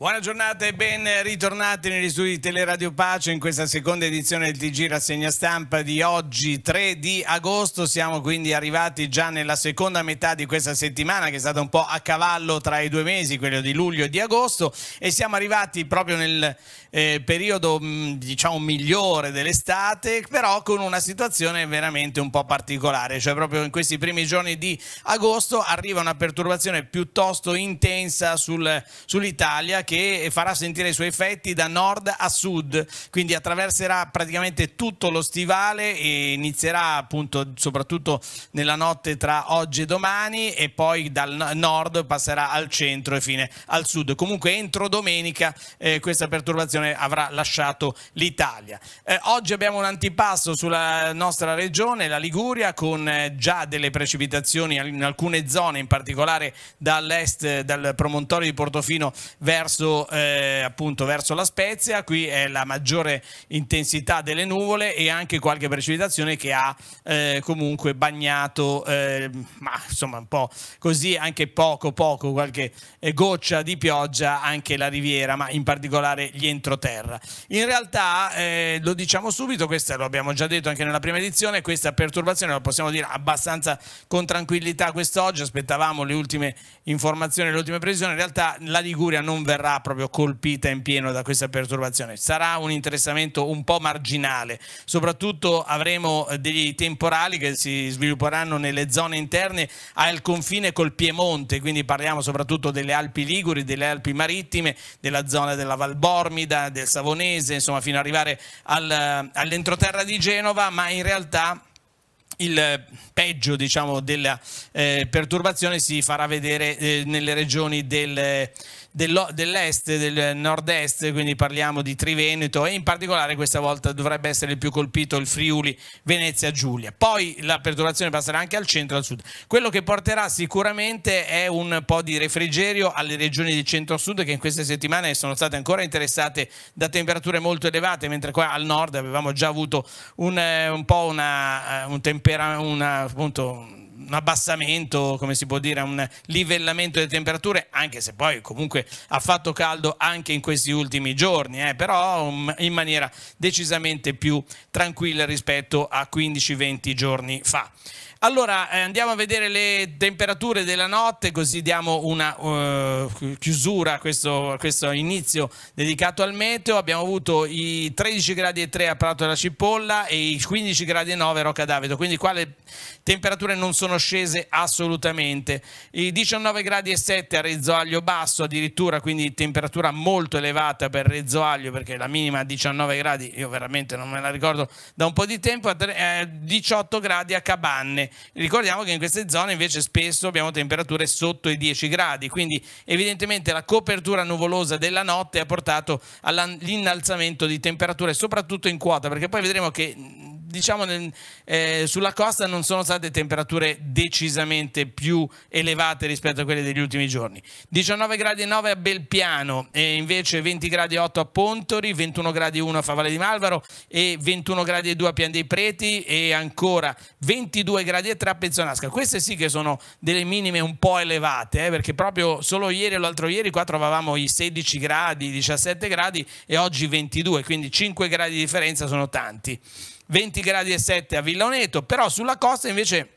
Buona giornata e ben ritornati negli studi di Teleradio Pace in questa seconda edizione del TG Rassegna Stampa di oggi 3 di agosto. Siamo quindi arrivati già nella seconda metà di questa settimana che è stata un po' a cavallo tra i due mesi, quello di luglio e di agosto e siamo arrivati proprio nel eh, periodo mm, diciamo migliore dell'estate però con una situazione veramente un po' particolare, cioè proprio in questi primi giorni di agosto arriva una perturbazione piuttosto intensa sul, sull'Italia che farà sentire i suoi effetti da nord a sud, quindi attraverserà praticamente tutto lo stivale e inizierà appunto soprattutto nella notte tra oggi e domani e poi dal nord passerà al centro e fine al sud. Comunque entro domenica eh, questa perturbazione avrà lasciato l'Italia. Eh, oggi abbiamo un antipasso sulla nostra regione, la Liguria, con eh, già delle precipitazioni in alcune zone, in particolare dall'est, eh, dal promontorio di Portofino verso verso, eh, appunto, verso la Spezia, qui è la maggiore intensità delle nuvole e anche qualche precipitazione che ha eh, comunque bagnato, eh, ma insomma un po' così, anche poco poco, qualche eh, goccia di pioggia anche la riviera, ma in particolare gli entroterra. In realtà, eh, lo diciamo subito, questa lo abbiamo già detto anche nella prima edizione, questa perturbazione la possiamo dire abbastanza con tranquillità quest'oggi, aspettavamo le ultime informazioni, le ultime previsioni, in realtà la Liguria non verrà sarà proprio colpita in pieno da questa perturbazione. Sarà un interessamento un po' marginale, soprattutto avremo eh, dei temporali che si svilupperanno nelle zone interne al confine col Piemonte, quindi parliamo soprattutto delle Alpi Liguri, delle Alpi Marittime, della zona della Valbormida, del Savonese, insomma fino ad arrivare al, eh, all'entroterra di Genova, ma in realtà il peggio diciamo, della eh, perturbazione si farà vedere eh, nelle regioni del dell'est, del nord-est, quindi parliamo di Triveneto e in particolare questa volta dovrebbe essere il più colpito il Friuli Venezia Giulia. Poi la perturbazione passerà anche al centro e al sud. Quello che porterà sicuramente è un po' di refrigerio alle regioni del centro-sud che in queste settimane sono state ancora interessate da temperature molto elevate, mentre qua al nord avevamo già avuto un, eh, un po' una, eh, un tempera, una, appunto, un abbassamento, come si può dire, un livellamento delle temperature, anche se poi comunque ha fatto caldo anche in questi ultimi giorni, eh, però in maniera decisamente più tranquilla rispetto a 15-20 giorni fa. Allora eh, andiamo a vedere le temperature della notte così diamo una uh, chiusura a questo, a questo, inizio dedicato al meteo. Abbiamo avuto i 13 gradi e 3 a Prato della Cipolla e i 15 gradi e 9 a Rocca Davido, quindi qua le temperature non sono scese assolutamente. I 19 gradi e 7 a Rezzoaglio Basso addirittura, quindi temperatura molto elevata per Rezzoaglio perché la minima a 19 gradi, io veramente non me la ricordo da un po' di tempo, a 18 eh, gradi a Cabanne ricordiamo che in queste zone invece spesso abbiamo temperature sotto i 10 gradi, quindi evidentemente la copertura nuvolosa della notte ha portato all'innalzamento di temperature, soprattutto in quota, perché poi vedremo che diciamo nel, eh, sulla costa non sono state temperature decisamente più elevate rispetto a quelle degli ultimi giorni. 19 gradi 9 a Belpiano e invece 20 gradi 8 a Pontori, 21 gradi 1 a Favale di Malvaro e 21 gradi 2 a Pian dei Preti e ancora 22 gradi 3 a Pezzonasca. Queste sì che sono delle minime un po' elevate eh, perché proprio solo ieri e l'altro ieri qua trovavamo i 16 gradi, 17 gradi e oggi 22, quindi 5 gradi di differenza sono tanti. 20 gradi e 7 a Villaoneto, però sulla costa invece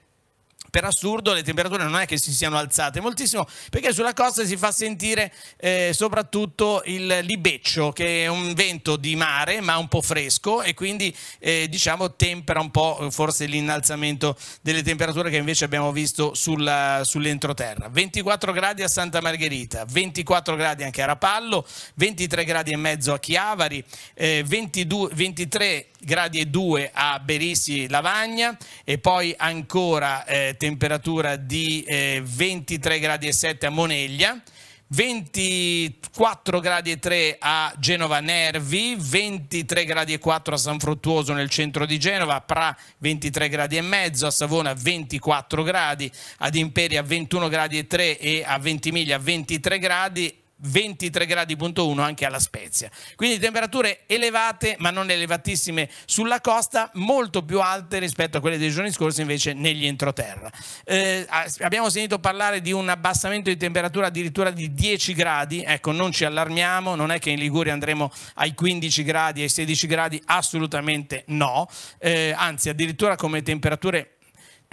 per assurdo le temperature non è che si siano alzate moltissimo perché sulla costa si fa sentire eh, soprattutto il libeccio che è un vento di mare ma un po' fresco e quindi eh, diciamo tempera un po' eh, forse l'innalzamento delle temperature che invece abbiamo visto sull'entroterra 24 gradi a Santa Margherita 24 gradi anche a Rapallo 23 gradi e mezzo a Chiavari eh, 22, 23 gradi e 2 a Berissi Lavagna e poi ancora eh, temperatura di eh, 23 gradi e 7 a Moneglia. 24 gradi e 3 a Genova Nervi, 23 gradi e 4 a San Fruttuoso nel centro di Genova, a Pra 23 gradi e mezzo, a Savona 24 gradi, ad Imperia 21 gradi e 3 e a Ventimiglia 23 gradi 23 gradi punto 1 anche alla Spezia. Quindi temperature elevate ma non elevatissime sulla costa, molto più alte rispetto a quelle dei giorni scorsi invece negli entroterra. Eh, abbiamo sentito parlare di un abbassamento di temperatura addirittura di 10 gradi, ecco non ci allarmiamo, non è che in Liguria andremo ai 15 gradi, ai 16 gradi, assolutamente no, eh, anzi addirittura come temperature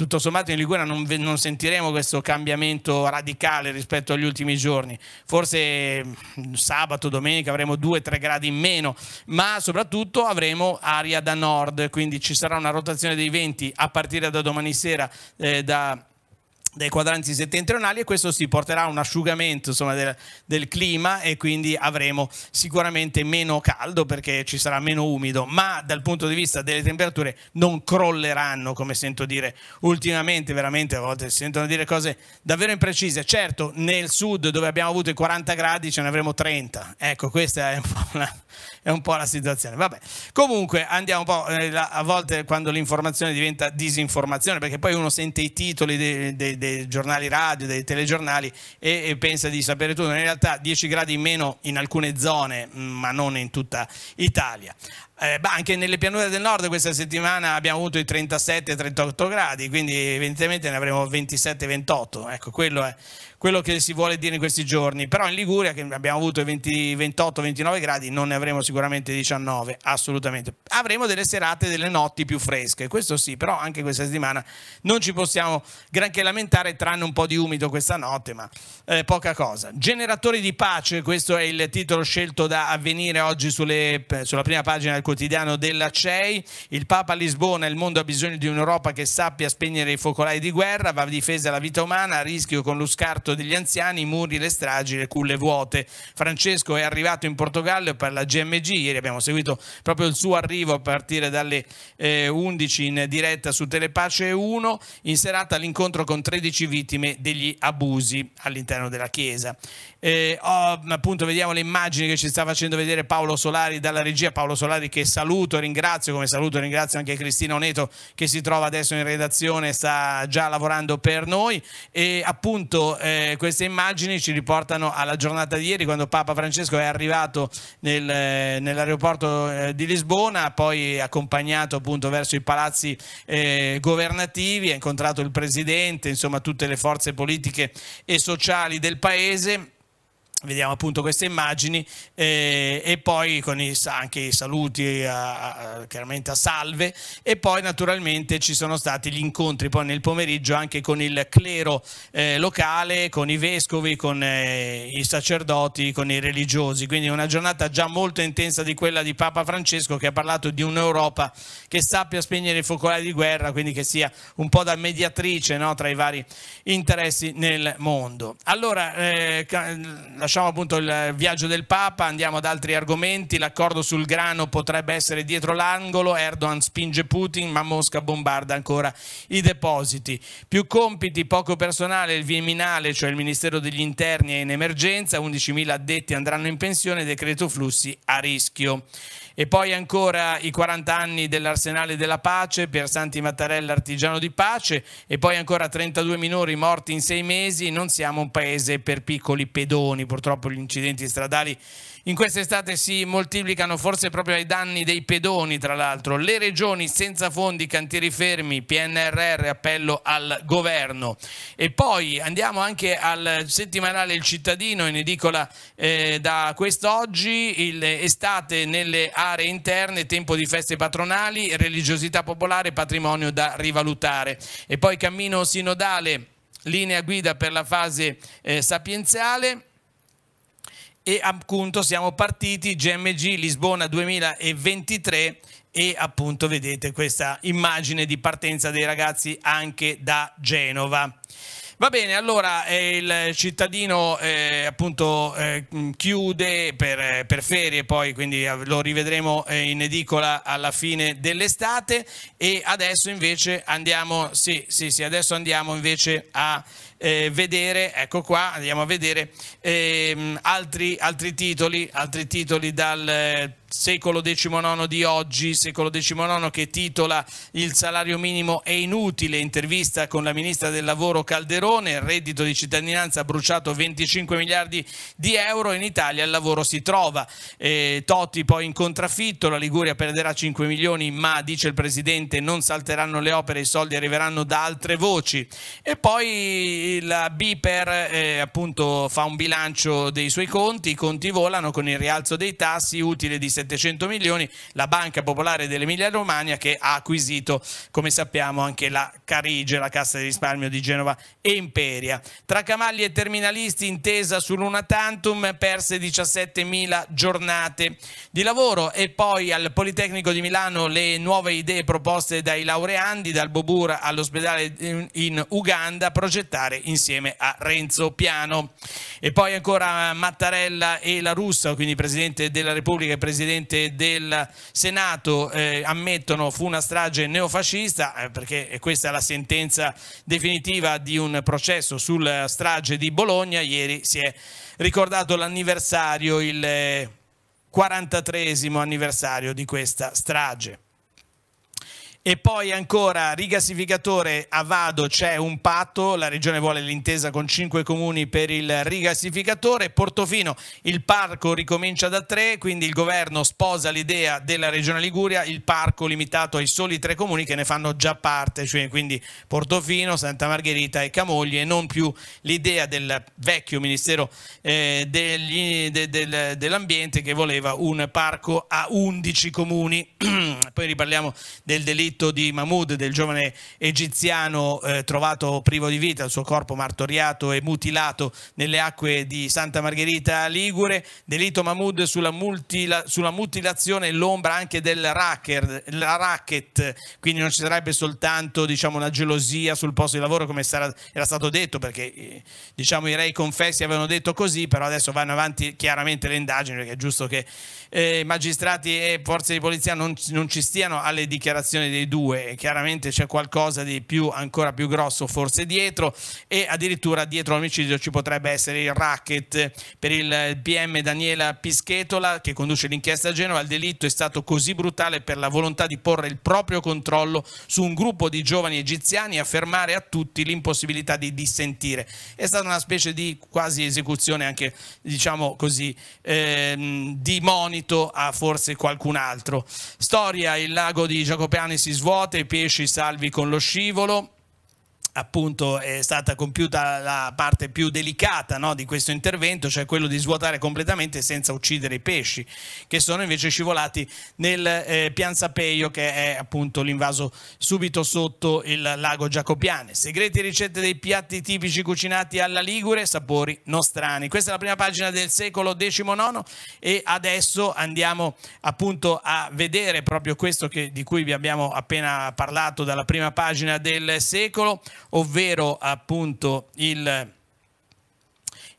tutto sommato in Liguria non, non, sentiremo questo cambiamento radicale rispetto agli ultimi giorni. Forse mm, sabato, domenica avremo 2-3 gradi in meno, ma soprattutto avremo aria da nord, quindi ci sarà una rotazione dei venti a partire da domani sera eh, da dei quadranti settentrionali e questo si porterà a un asciugamento insomma, del, del, clima e quindi avremo sicuramente meno caldo perché ci sarà meno umido, ma dal punto di vista delle temperature non crolleranno come sento dire ultimamente, veramente a volte si sentono dire cose davvero imprecise. Certo, nel sud dove abbiamo avuto i 40 gradi ce ne avremo 30, ecco questa è un po' una è un po' la situazione. Vabbè. Comunque andiamo un po', eh, a volte quando l'informazione diventa disinformazione, perché poi uno sente i titoli dei, dei, dei giornali radio, dei telegiornali e, e, pensa di sapere tutto. In realtà 10 gradi in meno in alcune zone, mm, ma non in tutta Italia. Eh, anche nelle pianure del nord questa settimana abbiamo avuto i 37-38 gradi, quindi evidentemente ne avremo 27-28. Ecco, quello è quello che si vuole dire in questi giorni, però in Liguria che abbiamo avuto 28-29 gradi non ne avremo sicuramente 19, assolutamente. Avremo delle serate, delle notti più fresche, questo sì, però anche questa settimana non ci possiamo granché lamentare tranne un po' di umido questa notte, ma eh, poca cosa. Generatori di pace, questo è il titolo scelto da avvenire oggi sulle, sulla prima pagina del quotidiano della CEI, il Papa a Lisbona, il mondo ha bisogno di un'Europa che sappia spegnere i focolai di guerra, va difesa la vita umana, a rischio con lo scarto l'arresto degli anziani, i muri, le stragi, le culle vuote. Francesco è arrivato in Portogallo per la GMG, ieri abbiamo seguito proprio il suo arrivo a partire dalle eh, 11 in diretta su Telepace 1, in serata l'incontro con 13 vittime degli abusi all'interno della Chiesa. Eh, oh, appunto vediamo le immagini che ci sta facendo vedere Paolo Solari dalla regia, Paolo Solari che saluto, e ringrazio, come saluto ringrazio anche Cristina Oneto che si trova adesso in redazione, sta già lavorando per noi e appunto eh, queste immagini ci riportano alla giornata di ieri quando Papa Francesco è arrivato nel, eh, nell'aeroporto eh, di Lisbona, poi accompagnato appunto verso i palazzi eh, governativi, ha incontrato il Presidente, insomma tutte le forze politiche e sociali del Paese vediamo appunto queste immagini eh, e poi con i, anche i saluti a, a, chiaramente a salve e poi naturalmente ci sono stati gli incontri poi nel pomeriggio anche con il clero eh, locale, con i vescovi, con eh, i sacerdoti, con i religiosi, quindi una giornata già molto intensa di quella di Papa Francesco che ha parlato di un'Europa che sappia spegnere i focolai di guerra, quindi che sia un po' da mediatrice no, tra i vari interessi nel mondo. Allora, eh, lasciamo appunto il viaggio del Papa, andiamo ad altri argomenti, l'accordo sul grano potrebbe essere dietro l'angolo, Erdogan spinge Putin ma Mosca bombarda ancora i depositi. Più compiti, poco personale, il Viminale, cioè il Ministero degli Interni è in emergenza, 11.000 addetti andranno in pensione, decreto flussi a rischio. E poi ancora i 40 anni dell'Arsenale della Pace, per Santi Mattarella artigiano di pace, e poi ancora 32 minori morti in sei mesi, non siamo un paese per piccoli pedoni, purtroppo gli incidenti stradali in quest'estate si moltiplicano forse proprio ai danni dei pedoni, tra l'altro. Le regioni senza fondi, cantieri fermi, PNRR, appello al governo. E poi andiamo anche al settimanale Il Cittadino, in edicola eh, da quest'oggi, estate nelle aree interne, tempo di feste patronali, religiosità popolare, patrimonio da rivalutare. E poi cammino sinodale, linea guida per la fase eh, sapienziale e appunto siamo partiti GMG Lisbona 2023 e appunto vedete questa immagine di partenza dei ragazzi anche da Genova. Va bene, allora eh, il cittadino eh, appunto eh, mm, chiude per, eh, per, ferie, poi quindi eh, lo rivedremo eh, in edicola alla fine dell'estate e adesso invece andiamo, sì, sì, sì, adesso andiamo invece a eh, vedere, ecco qua, andiamo a vedere ehm, altri, altri, titoli, altri titoli dal secolo XIX di oggi, secolo XIX che titola Il salario minimo è inutile, intervista con la ministra del lavoro Calderone, il reddito di cittadinanza ha bruciato 25 miliardi di euro, in Italia il lavoro si trova, eh, Totti poi in contraffitto, la Liguria perderà 5 milioni ma dice il Presidente non salteranno le opere, i soldi arriveranno da altre voci e poi la Biper eh, appunto fa un bilancio dei suoi conti, i conti volano con il rialzo dei tassi, utile di 70 700 milioni, la Banca Popolare dell'Emilia Romagna che ha acquisito, come sappiamo, anche la Carige, la Cassa di risparmio di Genova e Imperia. Tra Camalli e terminalisti intesa sull'una tantum perse mila giornate di lavoro e poi al Politecnico di Milano le nuove idee proposte dai laureandi dal Bobura all'ospedale in Uganda progettare insieme a Renzo Piano. E poi ancora Mattarella e la Russa, quindi Presidente della Repubblica e Presidente Presidente del Senato eh, ammettono fu una strage neofascista eh, perché questa è la sentenza definitiva di un processo sulla strage di Bologna. Ieri si è ricordato l'anniversario, il 43 eh, anniversario di questa strage. E poi ancora rigassificatore a Vado c'è un patto, la regione vuole l'intesa con cinque comuni per il rigassificatore, Portofino il parco ricomincia da tre, quindi il governo sposa l'idea della regione Liguria, il parco limitato ai soli tre comuni che ne fanno già parte, cioè quindi Portofino, Santa Margherita e Camoglie, e non più l'idea del vecchio Ministero eh, de, de, dell'Ambiente che voleva un parco a 11 comuni. poi riparliamo del delitto delitto di Mahmoud, del giovane egiziano eh, trovato privo di vita, il suo corpo martoriato e mutilato nelle acque di Santa Margherita Ligure, delitto Mahmoud sulla, multila, sulla mutilazione e l'ombra anche del racket, racket, quindi non ci sarebbe soltanto diciamo, una gelosia sul posto di lavoro come sarà, era stato detto, perché eh, diciamo, i rei confessi avevano detto così, però adesso vanno avanti chiaramente le indagini, perché è giusto che eh, magistrati e forze di polizia non, non ci stiano alle dichiarazioni dei dei due, chiaramente c'è qualcosa di più, ancora più grosso forse dietro e addirittura dietro l'omicidio ci potrebbe essere il racket per il PM Daniela Pischetola che conduce l'inchiesta a Genova, il delitto è stato così brutale per la volontà di porre il proprio controllo su un gruppo di giovani egiziani e affermare a tutti l'impossibilità di dissentire. È stata una specie di quasi esecuzione anche diciamo così ehm, di monito a forse qualcun altro. Storia, il lago di Giacopeani si si svuota, i pesci salvi con lo scivolo appunto è stata compiuta la parte più delicata no, di questo intervento, cioè quello di svuotare completamente senza uccidere i pesci, che sono invece scivolati nel eh, Pianzapeio, che è appunto l'invaso subito sotto il lago Giacopiane. Segreti e ricette dei piatti tipici cucinati alla Ligure, sapori nostrani. Questa è la prima pagina del secolo XIX e adesso andiamo appunto a vedere proprio questo che, di cui vi abbiamo appena parlato dalla prima pagina del secolo, ovvero appunto il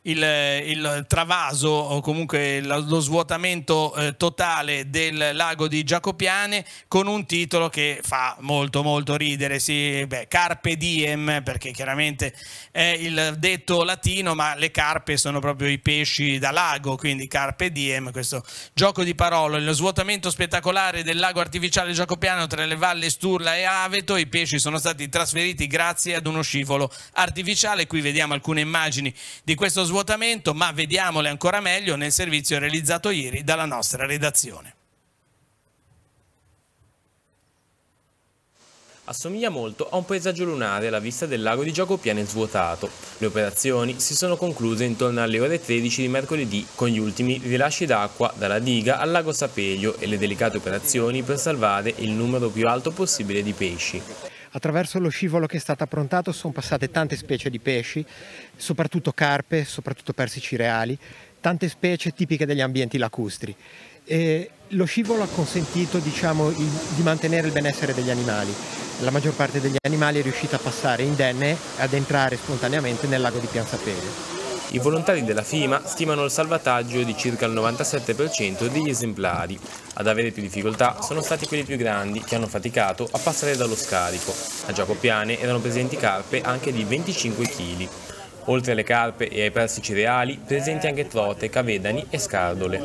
il, il travaso o comunque lo svuotamento eh, totale del lago di Giacopiane con un titolo che fa molto molto ridere, sì, beh, Carpe Diem perché chiaramente è il detto latino ma le carpe sono proprio i pesci da lago, quindi Carpe Diem, questo gioco di parole, lo svuotamento spettacolare del lago artificiale Giacopiano tra le valli Sturla e Aveto, i pesci sono stati trasferiti grazie ad uno scivolo artificiale, qui vediamo alcune immagini di questo svuotamento svuotamento, ma vediamole ancora meglio nel servizio realizzato ieri dalla nostra redazione. assomiglia molto a un paesaggio lunare alla vista del lago di gioco pieno e svuotato. Le operazioni si sono concluse intorno alle ore 13 di mercoledì con gli ultimi rilasci d'acqua dalla diga al lago Sapeglio e le delicate operazioni per salvare il numero più alto possibile di pesci. Attraverso lo scivolo che è stato approntato sono passate tante specie di pesci, soprattutto carpe, soprattutto persici reali, tante specie tipiche degli ambienti lacustri. E lo scivolo ha consentito diciamo, di mantenere il benessere degli animali. La maggior parte degli animali è riuscita a passare indenne e ad entrare spontaneamente nel lago di Pianzapelio. I volontari della FIMA stimano il salvataggio di circa il 97% degli esemplari. Ad avere più difficoltà sono stati quelli più grandi che hanno faticato a passare dallo scarico. A Giacopiane erano presenti carpe anche di 25 kg. Oltre alle carpe e ai persi cereali, presenti anche trote, cavedani e scardole.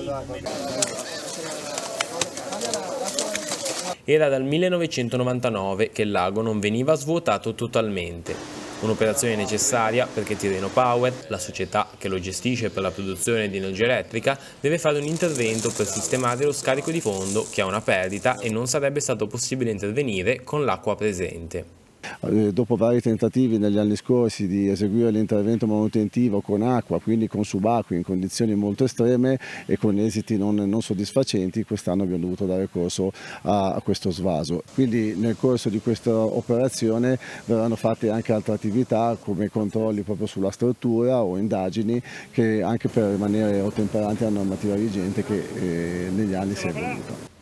Era dal 1999 che il lago non veniva svuotato totalmente. Un'operazione necessaria perché Tireno Power, la società che lo gestisce per la produzione di energia elettrica, deve fare un intervento per sistemare lo scarico di fondo che ha una perdita e non sarebbe stato possibile intervenire con l'acqua presente. Eh, dopo vari tentativi negli anni scorsi di eseguire l'intervento manutentivo con acqua, quindi con subacquei in condizioni molto estreme e con esiti non, non soddisfacenti, quest'anno abbiamo dovuto dare corso a, a questo svaso. Quindi nel corso di questa operazione verranno fatte anche altre attività come controlli proprio sulla struttura o indagini che anche per rimanere ottemperanti alla normativa vigente che eh, negli anni si è evoluta.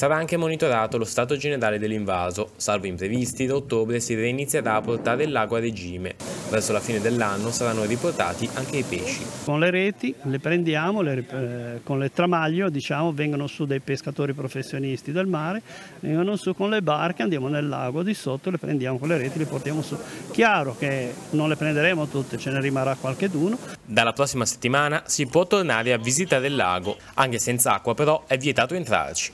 Sarà anche monitorato lo stato generale dell'invaso, salvo imprevisti da ottobre si reinizierà a portare l'acqua a regime. Verso la fine dell'anno saranno riportati anche i pesci. Con le reti le prendiamo, le, eh, con le tramaglio diciamo, vengono su dei pescatori professionisti del mare, vengono su con le barche, andiamo nel lago di sotto, le prendiamo con le reti, le portiamo su. Chiaro che non le prenderemo tutte, ce ne rimarrà qualcheduno. Dalla prossima settimana si può tornare a visitare il lago, anche senza acqua però è vietato entrarci.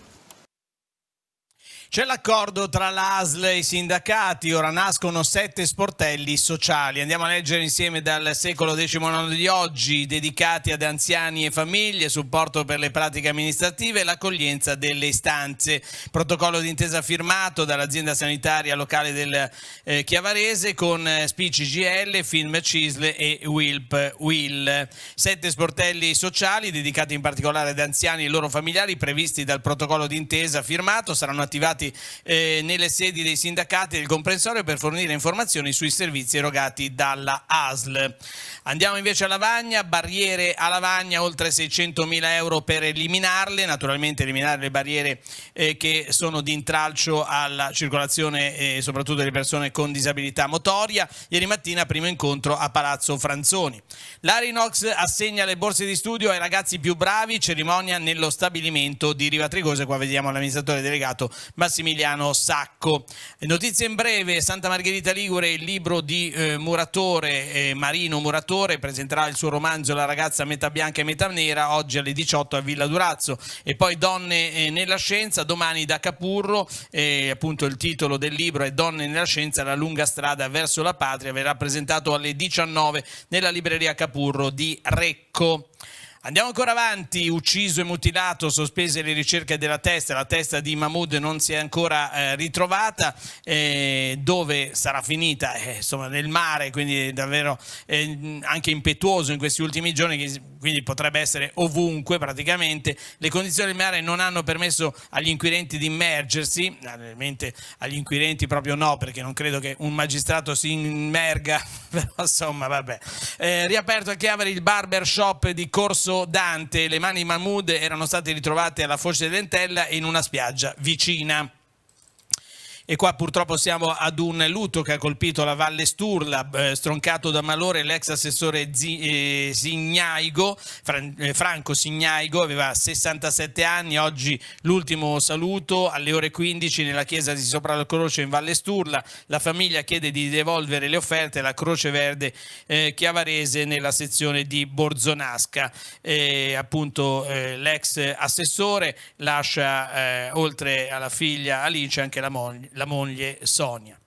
C'è l'accordo tra l'ASL e i sindacati, ora nascono sette sportelli sociali. Andiamo a leggere insieme dal secolo XIX di oggi, dedicati ad anziani e famiglie, supporto per le pratiche amministrative e l'accoglienza delle istanze. Protocollo d'intesa firmato dall'azienda sanitaria locale del eh, Chiavarese con eh, Spici GL, Film Cisle e Wilp Will. Sette sportelli sociali dedicati in particolare ad anziani e loro familiari previsti dal protocollo d'intesa firmato saranno attivati presenti eh, nelle sedi dei sindacati del comprensorio per fornire informazioni sui servizi erogati dalla ASL. Andiamo invece a Lavagna, barriere a Lavagna, oltre 600 mila euro per eliminarle, naturalmente eliminare le barriere eh, che sono di intralcio alla circolazione eh, soprattutto delle persone con disabilità motoria. Ieri mattina primo incontro a Palazzo Franzoni. L'Arinox assegna le borse di studio ai ragazzi più bravi, cerimonia nello stabilimento di Riva Trigose, qua vediamo l'amministratore delegato Matteo Massimiliano Sacco. Notizie in breve, Santa Margherita Ligure, il libro di eh, Muratore, eh, Marino Muratore, presenterà il suo romanzo La ragazza metà bianca e metà nera oggi alle 18 a Villa Durazzo e poi Donne eh, nella scienza, domani da Capurro, eh, appunto il titolo del libro è Donne nella scienza, la lunga strada verso la patria, verrà presentato alle 19 nella libreria Capurro di Recco. Andiamo ancora avanti, ucciso e mutilato, sospese le ricerche della testa, la testa di Mahmoud non si è ancora eh, ritrovata, eh, dove sarà finita? Eh, insomma nel mare, quindi davvero eh, anche impetuoso in questi ultimi giorni, quindi potrebbe essere ovunque praticamente. Le condizioni del mare non hanno permesso agli inquirenti di immergersi, ovviamente agli inquirenti proprio no, perché non credo che un magistrato si immerga, però insomma vabbè. Eh, riaperto a Chiavari il barber shop di Corso Dante le mani di Mahmoud erano state ritrovate alla foce dell'entella in una spiaggia vicina. E qua purtroppo siamo ad un lutto che ha colpito la Valle Sturla, eh, stroncato da malore l'ex assessore Signaigo, eh, eh, Franco Signaigo, aveva 67 anni, oggi l'ultimo saluto alle ore 15 nella chiesa di Sopra la Croce in Valle Sturla, la famiglia chiede di devolvere le offerte alla Croce Verde Chiavarese nella sezione di Borzonasca, appunto l'ex assessore lascia oltre alla figlia Alice anche la moglie la moglie Sonia.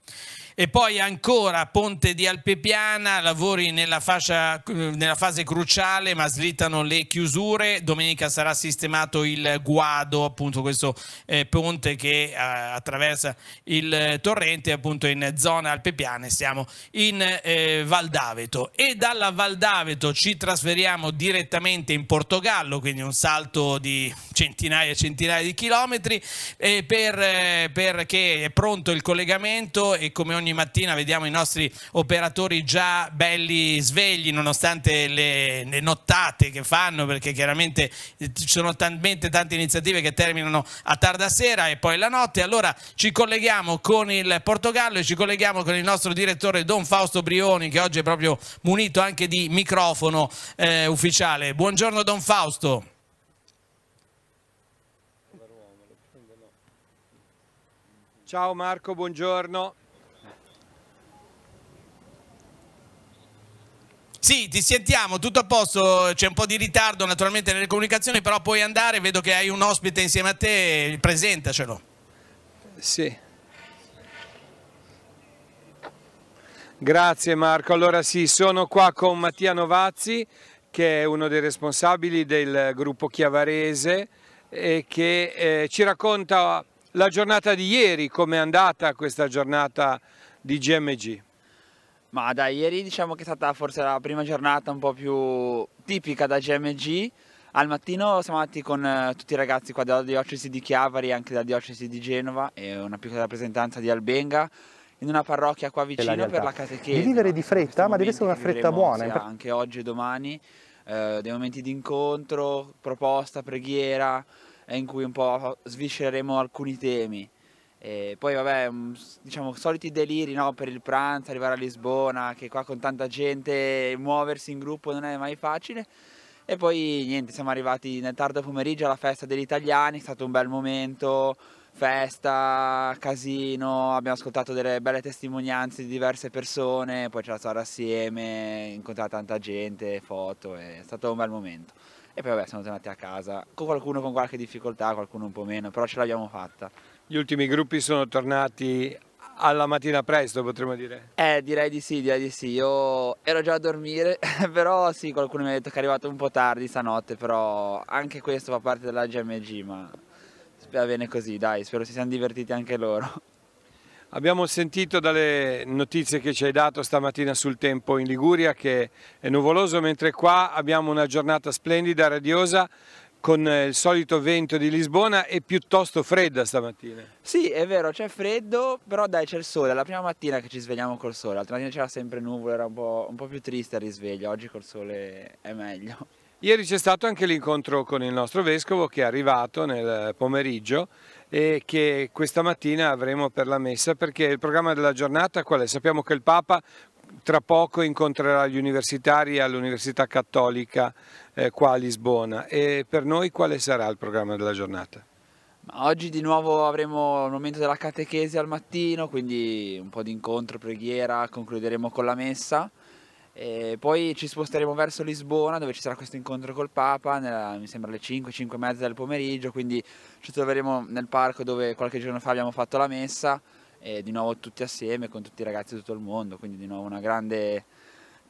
E poi ancora Ponte di Alpepiana, lavori nella, fascia, nella fase cruciale ma slittano le chiusure, domenica sarà sistemato il guado, appunto questo eh, ponte che eh, attraversa il eh, torrente appunto in zona alpepiana, e siamo in eh, Valdaveto e dalla Valdaveto ci trasferiamo direttamente in Portogallo, quindi un salto di centinaia e centinaia di chilometri per, eh, perché è pronto il collegamento e come ogni ogni mattina vediamo i nostri operatori già belli svegli nonostante le, le nottate che fanno perché chiaramente eh, ci sono talmente tante iniziative che terminano a tarda sera e poi la notte. Allora ci colleghiamo con il Portogallo e ci colleghiamo con il nostro direttore Don Fausto Brioni che oggi è proprio munito anche di microfono eh, ufficiale. Buongiorno Don Fausto. Ciao Marco, buongiorno. Sì, ti sentiamo, tutto a posto, c'è un po' di ritardo naturalmente nelle comunicazioni, però puoi andare, vedo che hai un ospite insieme a te, presentacelo. Sì. Grazie Marco, allora sì, sono qua con Mattia Novazzi che è uno dei responsabili del gruppo Chiavarese e che eh, ci racconta la giornata di ieri, come è andata questa giornata di GMG. Ma dai, ieri diciamo che è stata forse la prima giornata un po' più tipica da GMG. Al mattino siamo andati con eh, tutti i ragazzi qua della diocesi di Chiavari e anche della diocesi di Genova e una piccola rappresentanza di Albenga in una parrocchia qua vicino per la catechesi. Di vivere di fretta, ma deve essere una fretta buona. Anche oggi e domani, eh, dei momenti di incontro, proposta, preghiera, in cui un po' svisceremo alcuni temi. E poi vabbè, mm, diciamo soliti deliri no? per il pranzo, arrivare a Lisbona, che qua con tanta gente muoversi in gruppo non è mai facile. E poi niente, siamo arrivati nel tardo pomeriggio alla festa degli italiani, è stato un bel momento, festa, casino, abbiamo ascoltato delle belle testimonianze di diverse persone, poi c'è la storia assieme, incontrato tanta gente, foto, è stato un bel momento. E poi vabbè siamo tornati a casa, con qualcuno con qualche difficoltà, qualcuno un po' meno, però ce l'abbiamo fatta. Gli ultimi gruppi sono tornati alla mattina presto potremmo dire? Eh direi di sì, direi di sì, io ero già a dormire però sì qualcuno mi ha detto che è arrivato un po' tardi stanotte però anche questo fa parte della GMG ma va bene così dai, spero si siano divertiti anche loro. Abbiamo sentito dalle notizie che ci hai dato stamattina sul tempo in Liguria che è nuvoloso, mentre qua abbiamo una giornata splendida, radiosa, con eh, il solito vento di Lisbona è piuttosto fredda stamattina. Sì, è vero, c'è freddo, però dai c'è il sole, è la prima mattina che ci svegliamo col sole, l'altra mattina c'era sempre nuvole, era un po', un po', più triste il risveglio, oggi col sole è meglio. Ieri c'è stato anche l'incontro con il nostro vescovo che è arrivato nel pomeriggio e che questa mattina avremo per la messa perché il programma della giornata qual è? Sappiamo che il Papa tra poco incontrerà gli universitari all'Università Cattolica eh, qua a Lisbona e per noi quale sarà il programma della giornata? Oggi di nuovo avremo il momento della catechesi al mattino, quindi un po' di incontro, preghiera, concluderemo con la messa e poi ci sposteremo verso Lisbona dove ci sarà questo incontro col Papa, nella, mi sembra alle 5, 5 e mezza del pomeriggio, quindi ci troveremo nel parco dove qualche giorno fa abbiamo fatto la messa e di nuovo tutti assieme con tutti i ragazzi di tutto il mondo, quindi di nuovo una grande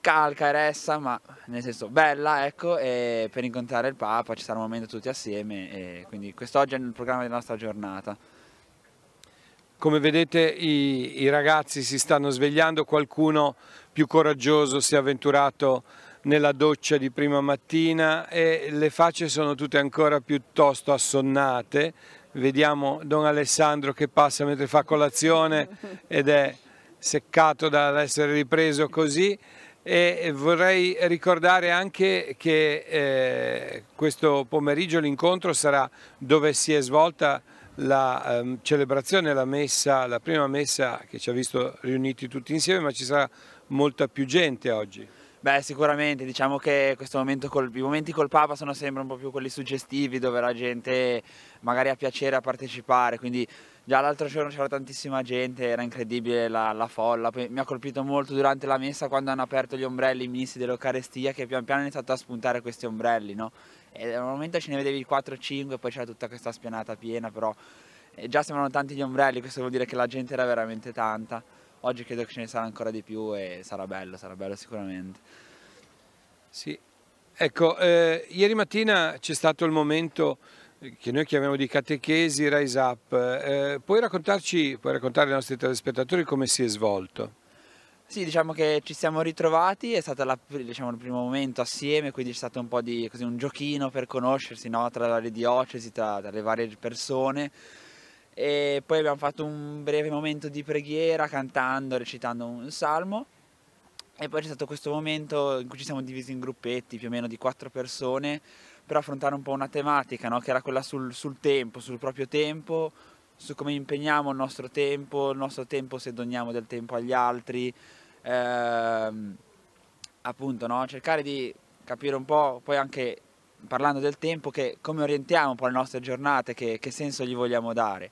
calca ressa, ma nel senso bella, ecco, e per incontrare il Papa ci sarà un momento tutti assieme, e quindi quest'oggi è il programma della nostra giornata. Come vedete i, i ragazzi si stanno svegliando, qualcuno più coraggioso si è avventurato nella doccia di prima mattina e le facce sono tutte ancora piuttosto assonnate, vediamo Don Alessandro che passa mentre fa colazione ed è seccato dall'essere ripreso così e vorrei ricordare anche che eh, questo pomeriggio l'incontro sarà dove si è svolta la eh, celebrazione, la, messa, la prima messa che ci ha visto riuniti tutti insieme ma ci sarà molta più gente oggi. Beh, sicuramente, diciamo che col, i momenti col Papa sono sempre un po' più quelli suggestivi dove la gente magari ha piacere a partecipare, quindi già l'altro giorno c'era tantissima gente, era incredibile la, la folla, Poi mi ha colpito molto durante la messa quando hanno aperto gli ombrelli, i ministri dell'Eucarestia, che pian piano hanno iniziato a spuntare questi ombrelli, no? E al momento ce ne vedevi 4-5 poi c'era tutta questa spianata piena, però eh, già sembrano tanti gli ombrelli, questo vuol dire che la gente era veramente tanta oggi credo che ce ne sarà ancora di più e sarà bello, sarà bello sicuramente. Sì, ecco, eh, ieri mattina c'è stato il momento eh, che noi chiamiamo di catechesi Rise Up, eh, puoi raccontarci, puoi raccontare ai nostri telespettatori come si è svolto? Sì, diciamo che ci siamo ritrovati, è stato la, diciamo, il primo momento assieme, quindi c'è stato un po' di così, un giochino per conoscersi no? tra le diocesi, tra, tra le varie persone e poi abbiamo fatto un breve momento di preghiera cantando, recitando un salmo e poi c'è stato questo momento in cui ci siamo divisi in gruppetti più o meno di quattro persone per affrontare un po' una tematica no? che era quella sul, sul tempo, sul proprio tempo, su come impegniamo il nostro tempo, il nostro tempo se doniamo del tempo agli altri, ehm, appunto no? cercare di capire un po' poi anche parlando del tempo che come orientiamo un po' le nostre giornate, che, che senso gli vogliamo dare.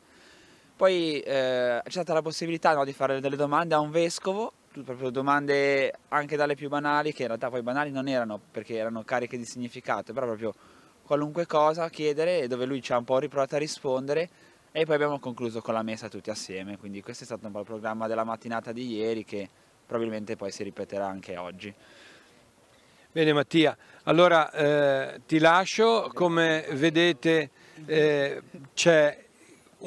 Poi eh, c'è stata la possibilità no, di fare delle domande a un vescovo, proprio domande anche dalle più banali, che in realtà poi banali non erano perché erano cariche di significato, però proprio qualunque cosa chiedere e dove lui ci ha un po' riprovato a rispondere e poi abbiamo concluso con la messa tutti assieme, quindi questo è stato un po' il programma della mattinata di ieri che probabilmente poi si ripeterà anche oggi. Bene Mattia, allora eh, ti lascio, come vedete eh, c'è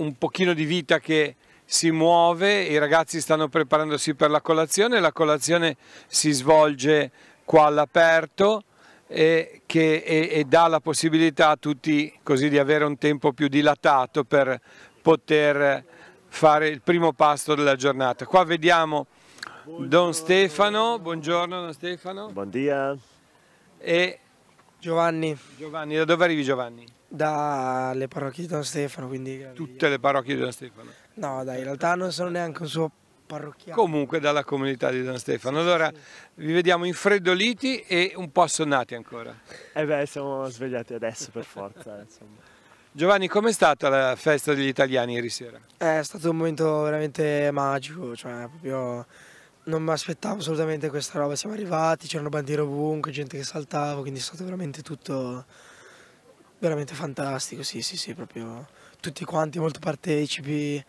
un pochino di vita che si muove, i ragazzi stanno preparandosi per la colazione, la colazione si svolge qua all'aperto e, che, e, e dà la possibilità a tutti così di avere un tempo più dilatato per poter fare il primo pasto della giornata. Qua vediamo buongiorno. Don Stefano, buongiorno Don Stefano. Buon dia. E Giovanni. Giovanni, da dove arrivi Giovanni? Dalle parrocchie di Don Stefano, quindi... Tutte le parrocchie di Don Stefano? No, dai, in realtà non sono neanche un suo parrocchiano. Comunque dalla comunità di Don Stefano. Sì, allora, sì. vi vediamo infreddoliti e un po' assonnati ancora. Eh beh, siamo svegliati adesso per forza, eh, Giovanni, com'è stata la festa degli italiani ieri sera? È stato un momento veramente magico, cioè proprio non mi aspettavo assolutamente questa roba. Siamo arrivati, c'erano bandiere ovunque, gente che saltava, quindi è stato veramente tutto veramente fantastico, sì, sì, sì, proprio tutti quanti molto partecipi,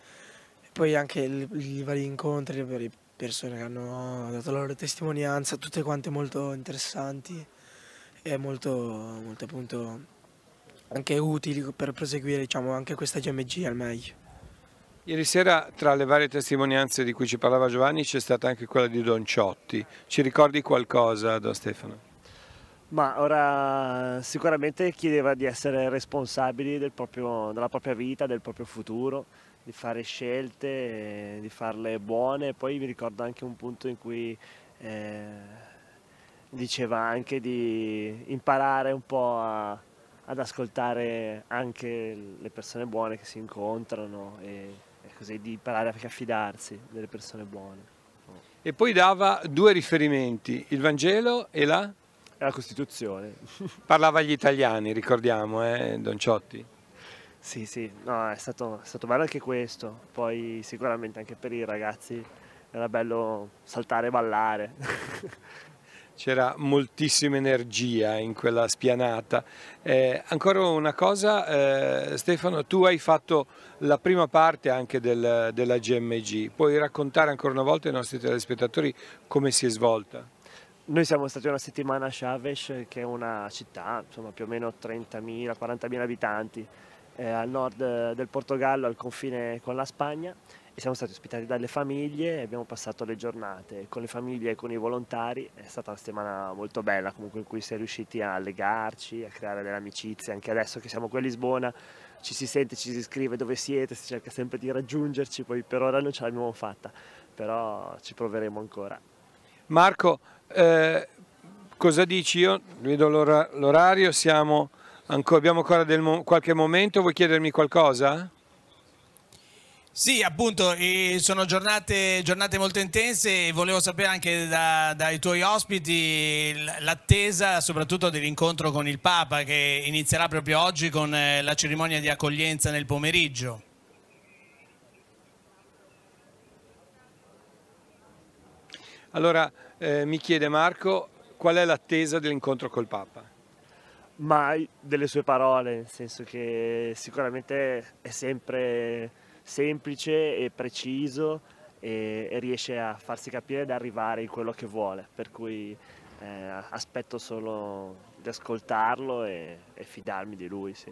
poi anche i vari incontri, le persone che hanno dato la loro testimonianza, tutte quante molto interessanti e molto, molto appunto anche utili per proseguire diciamo, anche questa GMG al meglio. Ieri sera tra le varie testimonianze di cui ci parlava Giovanni c'è stata anche quella di Don Ciotti, ci ricordi qualcosa Don Stefano? Ma ora sicuramente chiedeva di essere responsabili del proprio, della propria vita, del proprio futuro, di fare scelte, di farle buone. Poi mi ricordo anche un punto in cui eh, diceva anche di imparare un po' a, ad ascoltare anche le persone buone che si incontrano e, e così di imparare a fidarsi delle persone buone. E poi dava due riferimenti, il Vangelo e la è la Costituzione. Parlava agli italiani, ricordiamo, eh, Don Ciotti? Sì, sì, no, è, stato, è stato bello anche questo. Poi sicuramente anche per i ragazzi era bello saltare e ballare. c'era moltissima energia in quella spianata. Eh, ancora una cosa, eh, Stefano, tu hai fatto la prima parte anche del, della GMG, puoi raccontare ancora una volta ai nostri telespettatori come si è svolta? Noi siamo stati una settimana a Chaves, che è una città, insomma, più o meno 30.000, 40.000 abitanti, eh, al nord eh, del Portogallo, al confine con la Spagna, e siamo stati ospitati dalle famiglie e abbiamo passato le giornate con le famiglie e con i volontari. È stata una settimana molto bella, comunque, in cui si è riusciti a legarci, a creare delle amicizie. Anche adesso che siamo qui a Lisbona, ci si sente, ci si scrive dove siete, si cerca sempre di raggiungerci, poi per ora non ce l'abbiamo fatta, però ci proveremo ancora. Marco, eh, cosa dici io? Vedo l'orario, ancora, abbiamo ancora mo qualche momento, vuoi chiedermi qualcosa? Sì, appunto, sono giornate, giornate, molto intense e volevo sapere anche da, dai tuoi ospiti l'attesa soprattutto dell'incontro con il Papa che inizierà proprio oggi con eh, la cerimonia di accoglienza nel pomeriggio. Allora eh, mi chiede Marco qual è l'attesa dell'incontro col Papa? Mai delle sue parole, nel senso che sicuramente è sempre semplice e preciso e, e riesce a farsi capire ed arrivare in quello che vuole, per cui eh, aspetto solo di ascoltarlo e, e fidarmi di lui. Sì.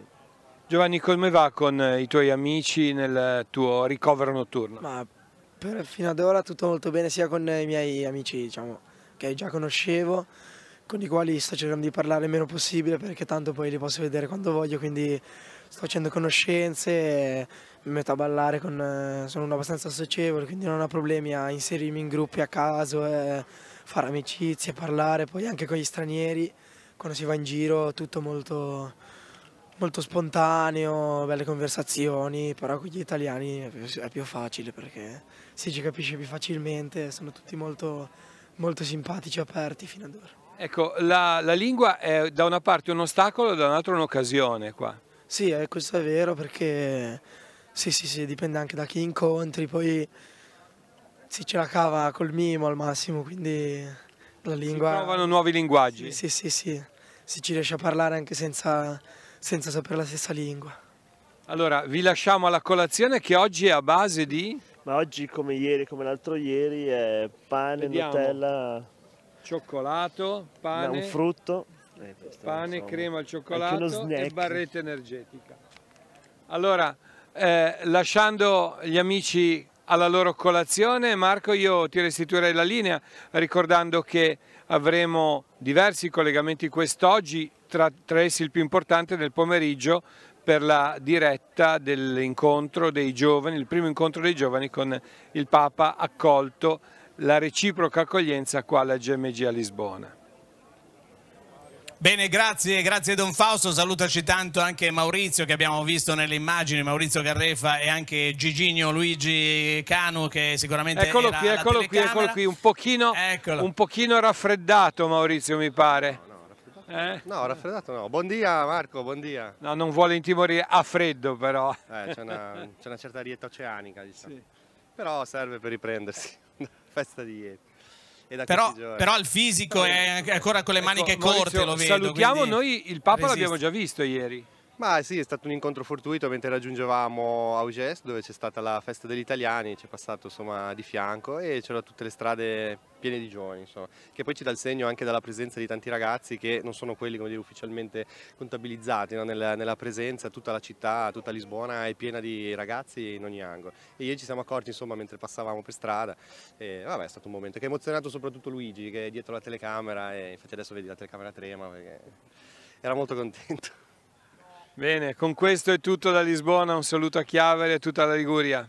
Giovanni, come va con eh, i tuoi amici nel tuo ricovero notturno? Ma per, fino ad ora tutto molto bene sia con i miei amici diciamo, che già conoscevo, con i quali sto cercando di parlare il meno possibile perché tanto poi li posso vedere quando voglio, quindi sto facendo conoscenze, e mi metto a ballare, con, sono uno abbastanza socievole, quindi non ho problemi a inserirmi in gruppi a caso, fare amicizie, parlare, poi anche con gli stranieri, quando si va in giro tutto molto, molto spontaneo, belle conversazioni, però con gli italiani è più facile perché sì, ci capisce più facilmente, sono tutti molto, molto simpatici e aperti fino ad ora. Ecco, la, la, lingua è da una parte un ostacolo e da un'altra un'occasione qua. Sì, eh, questo è vero perché sì, sì, sì, dipende anche da chi incontri, poi si ce la cava col mimo al massimo, quindi la lingua... Si trovano nuovi linguaggi. Sì, sì, sì, sì, si ci riesce a parlare anche senza, senza sapere la stessa lingua. Allora, vi lasciamo alla colazione che oggi è a base di ma oggi come ieri, come l'altro ieri, è pane, Vediamo. Nutella, cioccolato, pane, un frutto, eh, pane, insomma, crema al cioccolato e barretta energetica. Allora, eh, lasciando gli amici alla loro colazione, Marco io ti restituirei la linea ricordando che avremo diversi collegamenti quest'oggi, tra, tra essi il più importante del pomeriggio per la diretta dell'incontro dei giovani, il primo incontro dei giovani con il Papa accolto la reciproca accoglienza qua alla GMG a Lisbona. Bene, grazie, grazie Don Fausto, salutaci tanto anche Maurizio che abbiamo visto nelle immagini, Maurizio Garrefa e anche Giginio Luigi Canu che sicuramente eccolo qui, eccolo qui, eccolo qui, un pochino, un pochino raffreddato Maurizio mi pare. Eh? No, raffreddato no. Buon dia Marco, buon dia. No, non vuole intimorire a freddo però. Eh, c'è una, una, certa dieta oceanica, diciamo. Sì. Però serve per riprendersi. Festa di ieri. Però, però, il fisico è ancora con le ecco, maniche ecco, corte, Maurizio, lo vedo. Salutiamo, quindi... noi il Papa l'abbiamo già visto ieri. Ma sì, è stato un incontro fortuito mentre raggiungevamo Auges, dove c'è stata la festa degli italiani, ci è passato insomma di fianco e c'erano tutte le strade piene di giovani, insomma, che poi ci dà il segno anche dalla presenza di tanti ragazzi che non sono quelli come dire, ufficialmente contabilizzati, no? nella, nella, presenza tutta la città, tutta Lisbona è piena di ragazzi in ogni angolo. E ieri ci siamo accorti insomma mentre passavamo per strada, e, vabbè è stato un momento che ha emozionato soprattutto Luigi che è dietro la telecamera e infatti adesso vedi la telecamera trema perché era molto contento. Bene, con questo è tutto da Lisbona, un saluto a Chiavere e a tutta la Liguria.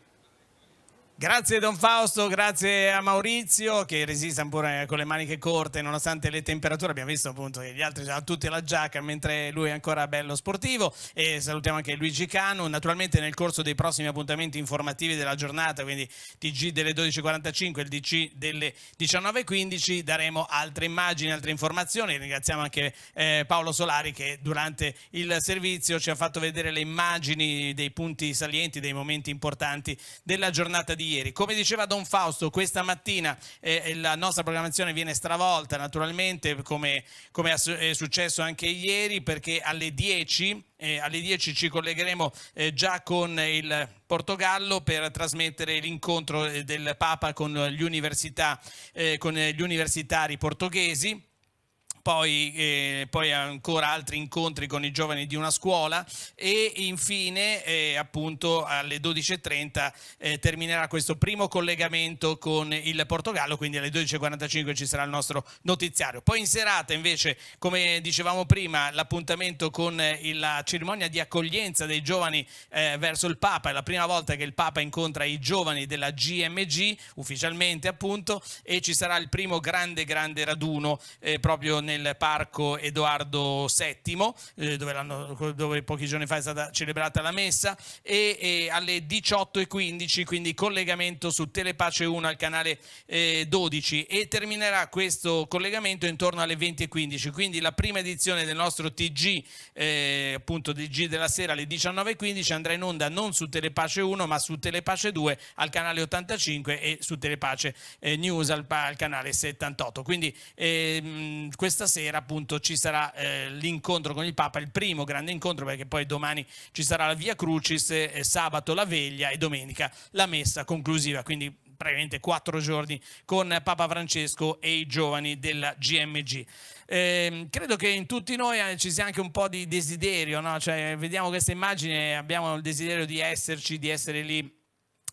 Grazie Don Fausto, grazie a Maurizio che resiste ancora con le maniche corte nonostante le temperature, abbiamo visto appunto che gli altri hanno tutti la giacca mentre lui è ancora bello sportivo e salutiamo anche Luigi Cano, naturalmente nel corso dei prossimi appuntamenti informativi della giornata, quindi TG delle 12.45 e il DC delle 19.15 daremo altre immagini, altre informazioni, ringraziamo anche eh, Paolo Solari che durante il servizio ci ha fatto vedere le immagini dei punti salienti, dei momenti importanti della giornata di ieri. Come diceva Don Fausto, questa mattina eh, eh, la nostra programmazione viene stravolta naturalmente come, come è successo anche ieri perché alle 10 eh, alle 10 ci collegheremo eh, già con il Portogallo per trasmettere l'incontro eh, del Papa con gli, eh, con gli universitari portoghesi poi, eh, poi, ancora altri incontri con i giovani di una scuola e infine eh, appunto alle 12.30 eh, terminerà questo primo collegamento con il Portogallo, quindi alle 12.45 ci sarà il nostro notiziario. Poi in serata invece, come dicevamo prima, l'appuntamento con eh, la cerimonia di accoglienza dei giovani eh, verso il Papa, è la prima volta che il Papa incontra i giovani della GMG ufficialmente appunto e ci sarà il primo grande grande raduno eh, proprio nel nel parco Edoardo VII, eh, dove, dove, pochi giorni fa è stata celebrata la messa, e, e alle 18.15, quindi collegamento su Telepace 1 al canale eh, 12 e terminerà questo collegamento intorno alle 20.15, quindi la prima edizione del nostro TG, eh, appunto TG della sera alle 19.15 andrà in onda non su Telepace 1 ma su Telepace 2 al canale 85 e su Telepace eh, News al, al canale 78. Quindi ehm, questa questa sera appunto ci sarà eh, l'incontro con il Papa, il primo grande incontro perché poi domani ci sarà la Via Crucis, eh, sabato la veglia e domenica la messa conclusiva, quindi praticamente quattro giorni con Papa Francesco e i giovani della GMG. Eh, credo che in tutti noi eh, ci sia anche un po' di desiderio, no? cioè, vediamo questa immagine, abbiamo il desiderio di esserci, di essere lì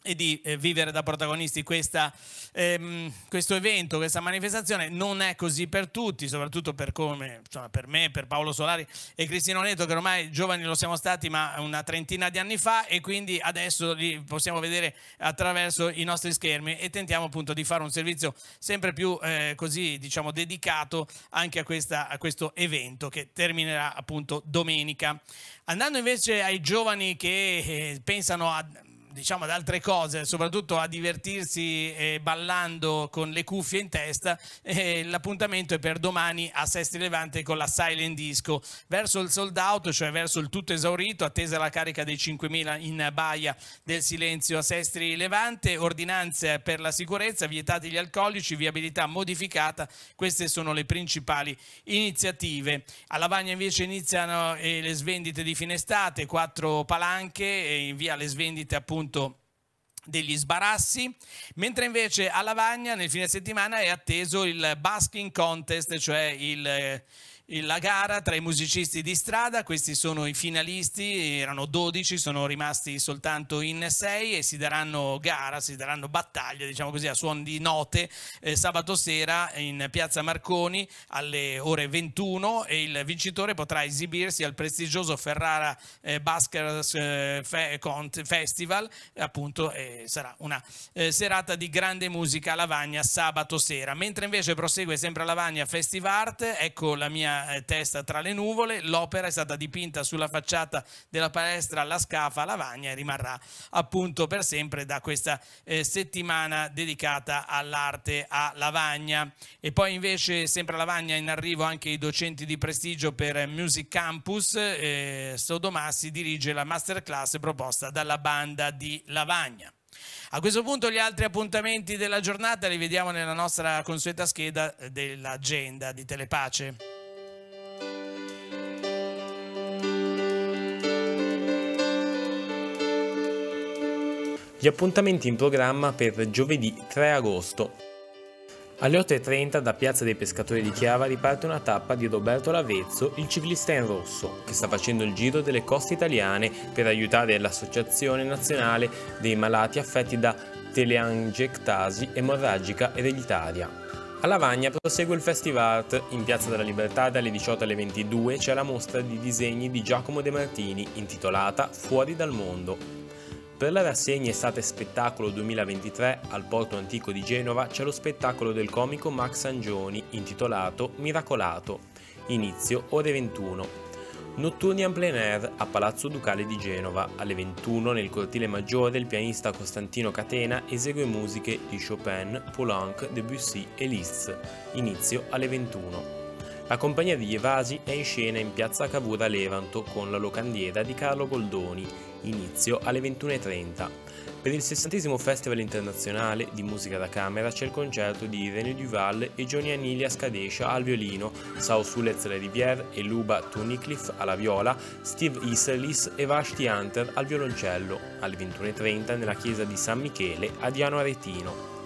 e di eh, vivere da protagonisti questa, ehm, questo evento, questa manifestazione non è così per tutti, soprattutto per, come, insomma, per me, per Paolo Solari e Cristino Neto che ormai giovani lo siamo stati ma una trentina di anni fa e quindi adesso li possiamo vedere attraverso i nostri schermi e tentiamo appunto di fare un servizio sempre più eh, così diciamo dedicato anche a, questa, a questo evento che terminerà appunto domenica. Andando invece ai giovani che eh, pensano a diciamo ad altre cose, soprattutto a divertirsi eh, ballando con le cuffie in testa, eh, l'appuntamento è per domani a Sesti Levante con la Silent Disco. Verso il sold out, cioè verso il tutto esaurito, attesa la carica dei 5.000 in baia del silenzio a Sestri Levante, ordinanze per la sicurezza, vietati gli alcolici, viabilità modificata, queste sono le principali iniziative. A Lavagna invece iniziano eh, le svendite di fine estate, quattro palanche, eh, in via le svendite appunto appunto degli sbarassi, mentre invece a Lavagna nel fine settimana è atteso il basking contest, cioè il eh, la gara tra i musicisti di strada, questi sono i finalisti, erano 12, sono rimasti soltanto in 6 e si daranno gara, si daranno battaglia, diciamo così, a suon di note eh, sabato sera in Piazza Marconi alle ore 21 e il vincitore potrà esibirsi al prestigioso Ferrara eh, Baskers eh, Festival, appunto eh, sarà una eh, serata di grande musica a Lavagna sabato sera, mentre invece prosegue sempre a Lavagna Art, ecco la mia eh, testa tra le nuvole, l'opera è stata dipinta sulla facciata della palestra La Scafa a Lavagna e rimarrà appunto per sempre da questa eh, settimana dedicata all'arte a Lavagna. E poi invece sempre a Lavagna in arrivo anche i docenti di prestigio per Music Campus, eh, Sodomassi dirige la masterclass proposta dalla banda di Lavagna. A questo punto gli altri appuntamenti della giornata li vediamo nella nostra consueta scheda eh, dell'agenda di Telepace. Gli appuntamenti in programma per giovedì 3 agosto. Alle 8.30 da Piazza dei Pescatori di Chiava riparte una tappa di Roberto Lavezzo, il ciclista in rosso, che sta facendo il giro delle coste italiane per aiutare l'Associazione Nazionale dei Malati affetti da teleangiectasi emorragica ereditaria. A Lavagna prosegue il Festival Art. In Piazza della Libertà dalle 18 alle 22 c'è la mostra di disegni di Giacomo De Martini intitolata Fuori dal mondo. Per la rassegna Estate Spettacolo 2023 al Porto Antico di Genova c'è lo spettacolo del comico Max Angioni intitolato Miracolato, inizio ore 21. Notturni en plein air a Palazzo Ducale di Genova. Alle 21 nel cortile maggiore il pianista Costantino Catena esegue musiche di Chopin, Poulenc, Debussy e Liszt. Inizio alle 21. La compagnia degli Evasi è in scena in piazza Cavour a Levanto con la locandiera di Carlo Goldoni, inizio alle 21.30. Per il 60 Festival Internazionale di Musica da Camera c'è il concerto di René Duval e Johnny Anilia Scadescia al violino, Sao Sulez La Rivière e Luba Tunnicliffe alla viola, Steve Iserlis e Vashti Hunter al violoncello, alle 21.30 nella chiesa di San Michele a Diano Aretino.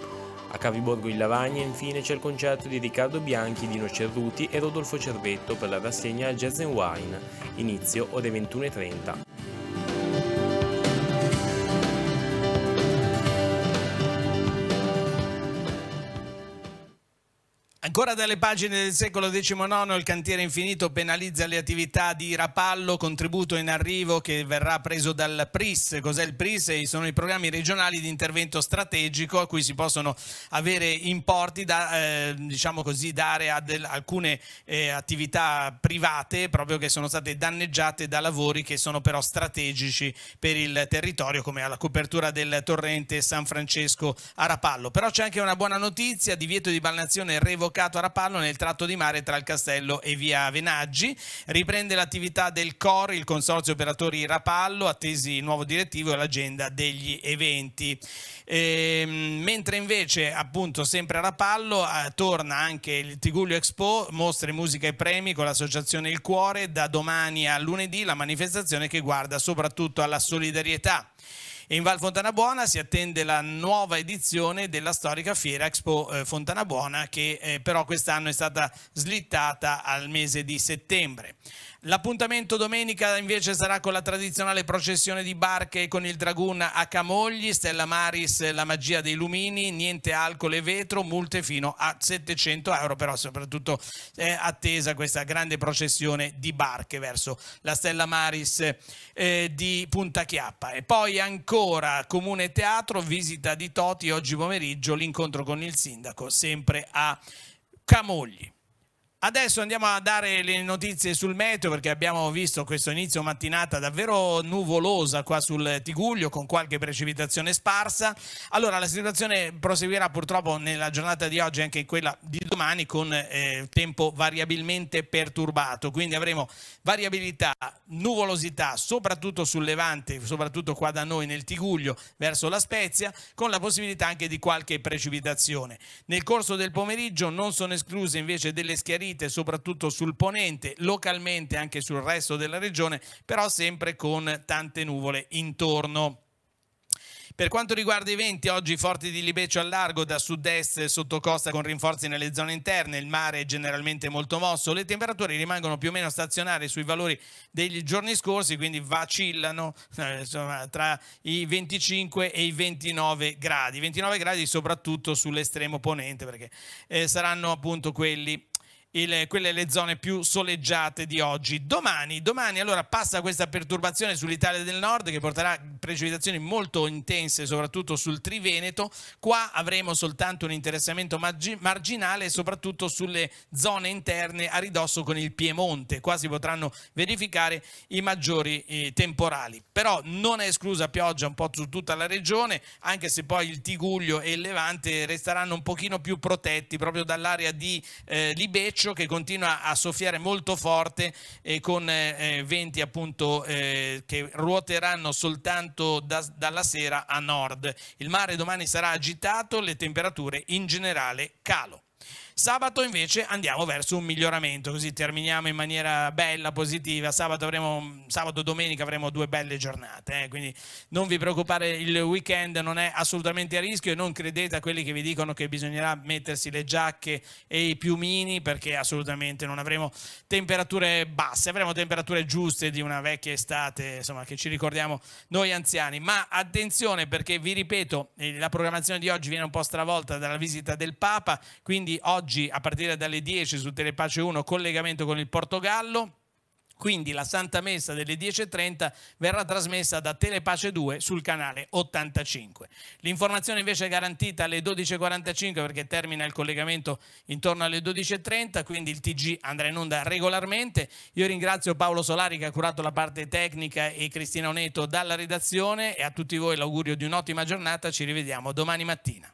A Caviborgo in Lavagna infine c'è il concerto di Riccardo Bianchi, Dino Cerruti e Rodolfo Cervetto per la rassegna Jazz Wine, inizio ore 21.30. Ancora dalle pagine del secolo XIX il cantiere infinito penalizza le attività di rapallo, contributo in arrivo che verrà preso dal PRIS. Cos'è il PRIS? Eh, sono i programmi regionali di intervento strategico a cui si possono avere importi da eh, diciamo così, dare a alcune eh, attività private proprio che sono state danneggiate da lavori che sono però strategici per il territorio come alla copertura del torrente San Francesco a Rapallo. Però c'è anche una buona notizia, divieto di balnazione revocato imbarcato a Rapallo nel tratto di mare tra il castello e via Venaggi. Riprende l'attività del COR, il Consorzio Operatori Rapallo, attesi il nuovo direttivo e l'agenda degli eventi. Ehm, mentre invece, appunto, sempre a Rapallo eh, torna anche il Tiguglio Expo, mostre, musica e premi con l'associazione Il Cuore. Da domani a lunedì la manifestazione che guarda soprattutto alla solidarietà. E in Val Fontanabuona si attende la nuova edizione della storica fiera Expo eh, Fontanabuona che eh, però quest'anno è stata slittata al mese di settembre. L'appuntamento domenica invece sarà con la tradizionale processione di barche con il dragoon a Camogli, Stella Maris, la magia dei lumini, niente alcol e vetro, multe fino a 700 euro, però soprattutto è eh, attesa questa grande processione di barche verso la Stella Maris eh, di Punta Chiappa. E poi ancora Comune Teatro, visita di Toti oggi pomeriggio, l'incontro con il sindaco sempre a Camogli. Adesso andiamo a dare le notizie sul meteo perché abbiamo visto questo inizio mattinata davvero nuvolosa qua sul Tiguglio con qualche precipitazione sparsa. Allora la situazione proseguirà purtroppo nella giornata di oggi anche in quella di domani con eh, tempo variabilmente perturbato, quindi avremo variabilità, nuvolosità soprattutto sul Levante, soprattutto qua da noi nel Tiguglio verso la Spezia con la possibilità anche di qualche precipitazione. Nel corso del pomeriggio non sono escluse invece delle schiarite risalite soprattutto sul ponente, localmente anche sul resto della regione, però sempre con tante nuvole intorno. Per quanto riguarda i venti, oggi forti di Libeccio al largo, da sud-est sotto costa con rinforzi nelle zone interne, il mare è generalmente molto mosso, le temperature rimangono più o meno stazionarie sui valori degli giorni scorsi, quindi vacillano eh, insomma, tra i 25 e i 29 gradi, 29 gradi soprattutto sull'estremo ponente perché eh, saranno appunto quelli il, quelle le zone più soleggiate di oggi. Domani, domani allora passa questa perturbazione sull'Italia del Nord che porterà precipitazioni molto intense, soprattutto sul Triveneto. Qua avremo soltanto un interessamento marginale, soprattutto sulle zone interne a ridosso con il Piemonte. Qua si potranno verificare i maggiori eh, temporali. Però non è esclusa pioggia un po' su tutta la regione, anche se poi il Tiguglio e il Levante resteranno un pochino più protetti proprio dall'area di eh, Libeccia Leccio che continua a soffiare molto forte e eh, con eh, eh, venti appunto eh, che ruoteranno soltanto da, dalla sera a nord. Il mare domani sarà agitato, le temperature in generale calo. Sabato invece andiamo verso un miglioramento, così terminiamo in maniera bella, positiva. Sabato, avremo, sabato domenica avremo due belle giornate, eh? quindi non vi preoccupate, il weekend non è assolutamente a rischio e non credete a quelli che vi dicono che bisognerà mettersi le giacche e i piumini perché assolutamente non avremo temperature basse, avremo temperature giuste di una vecchia estate, insomma, che ci ricordiamo noi anziani. Ma attenzione perché vi ripeto, eh, la programmazione di oggi viene un po' stravolta dalla visita del Papa, quindi oggi oggi a partire dalle 10 su Telepace 1 collegamento con il Portogallo. Quindi la Santa Messa delle 10.30 verrà trasmessa da Telepace 2 sul canale 85. L'informazione invece è garantita alle 12.45 perché termina il collegamento intorno alle 12.30, quindi il TG andrà in onda regolarmente. Io ringrazio Paolo Solari che ha curato la parte tecnica e Cristina Oneto dalla redazione e a tutti voi l'augurio di un'ottima giornata. Ci rivediamo domani mattina.